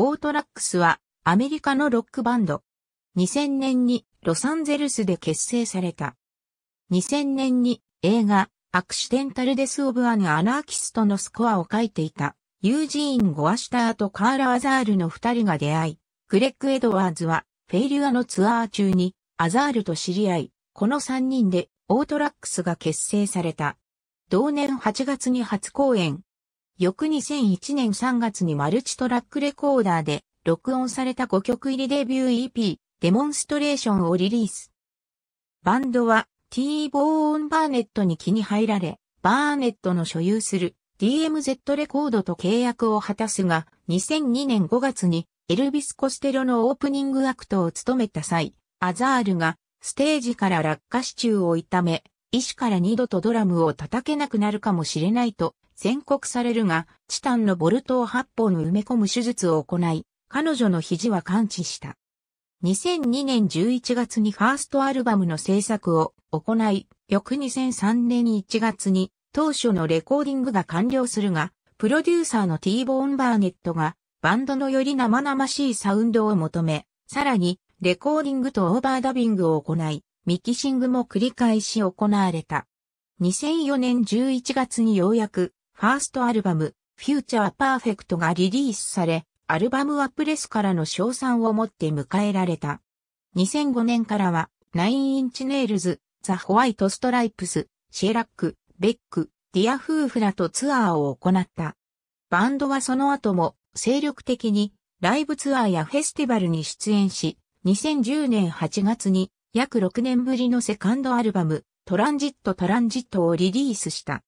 オートラックスはアメリカのロックバンド。2000年にロサンゼルスで結成された。2000年に映画アクシデンタル・デス・オブ・アン・アナーキストのスコアを書いていたユージーン・ゴアシターとカーラ・アザールの二人が出会い、クレッグ・エドワーズはフェイリュアのツアー中にアザールと知り合い、この三人でオートラックスが結成された。同年8月に初公演、翌2001年3月にマルチトラックレコーダーで録音された5曲入りデビュー EP デモンストレーションをリリース。バンドは T ボーン・バーネットに気に入られ、バーネットの所有する DMZ レコードと契約を果たすが、2002年5月にエルビス・コステロのオープニングアクトを務めた際、アザールがステージから落下支柱を痛め、医師から二度とドラムを叩けなくなるかもしれないと宣告されるが、チタンのボルトを8本埋め込む手術を行い、彼女の肘は完治した。2002年11月にファーストアルバムの制作を行い、翌2003年1月に当初のレコーディングが完了するが、プロデューサーのティーボーン・バーネットがバンドのより生々しいサウンドを求め、さらにレコーディングとオーバーダビングを行い、ミキシングも繰り返し行われた。2004年11月にようやくファーストアルバム、フューチャーパーフェクトがリリースされ、アルバムはプレスからの賞賛をもって迎えられた。2005年からは、ナインインチネイルズ、ザ・ホワイト・ストライプス、シェラック、ベック、ディアフーフらとツアーを行った。バンドはその後も精力的にライブツアーやフェスティバルに出演し、2010年8月に約6年ぶりのセカンドアルバム、トランジット・トランジットをリリースした。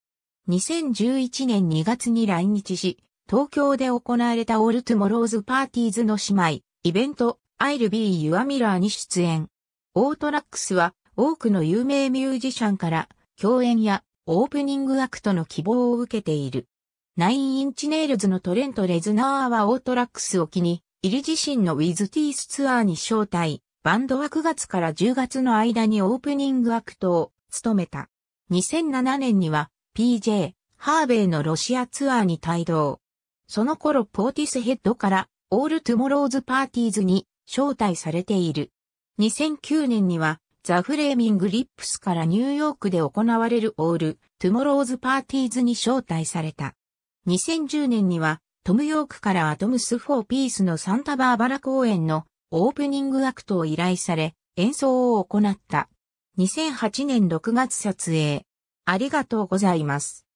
2011年2月に来日し、東京で行われたオールトゥモローズパーティーズの姉妹、イベント、I'll Be Your Mirror に出演。オートラックスは多くの有名ミュージシャンから共演やオープニングアクトの希望を受けている。ナインインチネイルズのトレント・レズナーはオートラックスを機に、イリ自身のウィズ・ティースツアーに招待。バンドは9月から10月の間にオープニングアクトを務めた。2007年には PJ、ハーベイのロシアツアーに帯同。その頃ポーティスヘッドからオールトゥモローズパーティーズに招待されている。2009年にはザ・フレーミング・リップスからニューヨークで行われるオール・トゥモローズ・パーティーズに招待された。2010年にはトム・ヨークからアトムス・フォー・ピースのサンタバーバラ公演のオープニングアクトを依頼され演奏を行った。2008年6月撮影。ありがとうございます。